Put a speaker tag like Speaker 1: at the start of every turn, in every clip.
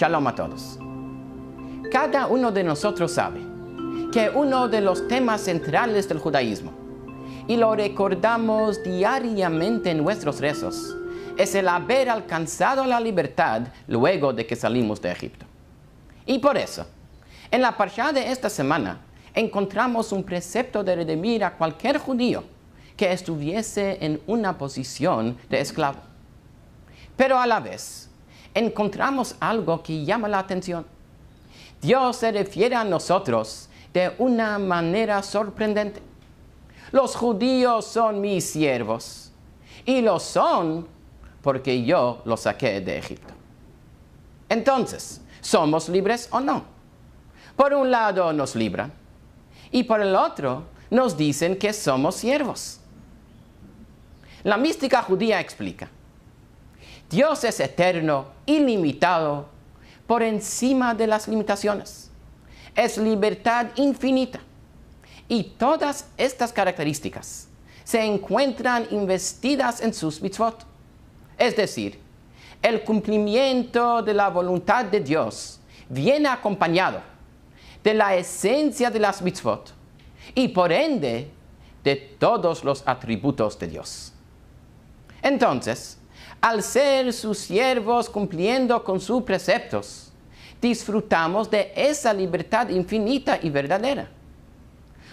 Speaker 1: Shalom a todos. Cada uno de nosotros sabe que uno de los temas centrales del judaísmo, y lo recordamos diariamente en nuestros rezos, es el haber alcanzado la libertad luego de que salimos de Egipto. Y por eso, en la parshá de esta semana, encontramos un precepto de redimir a cualquier judío que estuviese en una posición de esclavo. Pero a la vez, encontramos algo que llama la atención. Dios se refiere a nosotros de una manera sorprendente. Los judíos son mis siervos y lo son porque yo los saqué de Egipto. Entonces, ¿somos libres o no? Por un lado nos libran y por el otro nos dicen que somos siervos. La mística judía explica Dios es eterno, ilimitado, por encima de las limitaciones. Es libertad infinita. Y todas estas características se encuentran investidas en sus mitzvot. Es decir, el cumplimiento de la voluntad de Dios viene acompañado de la esencia de las mitzvot y por ende de todos los atributos de Dios. Entonces, al ser sus siervos cumpliendo con sus preceptos. Disfrutamos de esa libertad infinita y verdadera.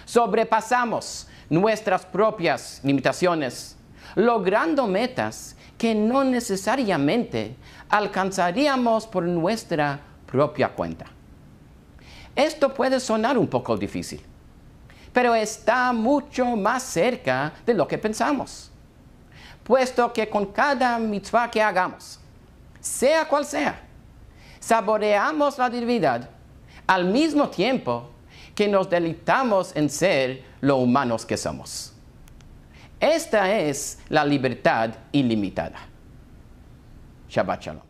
Speaker 1: Sobrepasamos nuestras propias limitaciones, logrando metas que no necesariamente alcanzaríamos por nuestra propia cuenta. Esto puede sonar un poco difícil, pero está mucho más cerca de lo que pensamos puesto que con cada mitzvah que hagamos, sea cual sea, saboreamos la divinidad al mismo tiempo que nos deleitamos en ser lo humanos que somos. Esta es la libertad ilimitada. Shabbat Shalom.